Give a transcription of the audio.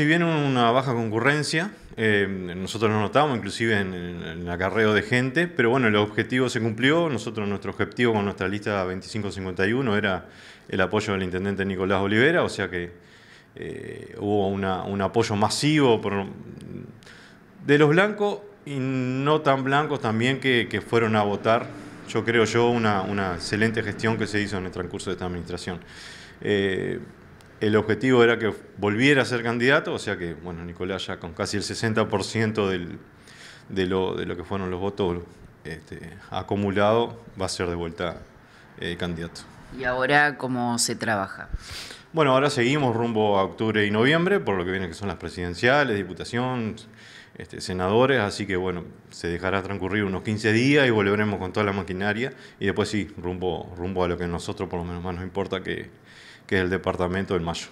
si bien una baja concurrencia, eh, nosotros lo notamos, inclusive en, el acarreo de gente, pero bueno, el objetivo se cumplió. Nosotros, nuestro objetivo con nuestra lista 2551 era el apoyo del intendente Nicolás Olivera, o sea que eh, hubo un apoyo masivo de los blancos y no tan blancos también que, fueron a votar. Yo creo yo una, excelente gestión que se hizo en el transcurso de esta administración. Eh, el objetivo era que volviera a ser candidato, o sea que, bueno, Nicolás ya con casi el 60% de, lo, de, lo, que fueron los votos este, acumulados, va a ser de vuelta eh, candidato. ¿Y ahora cómo se trabaja? Bueno, ahora seguimos rumbo a octubre y noviembre, por lo que viene que son las presidenciales, diputación, este, senadores, así que bueno, se dejará transcurrir unos 15 días y volveremos con toda la maquinaria y después sí, rumbo, rumbo a lo que a nosotros por lo menos más nos importa, que, que es el departamento del Mayo.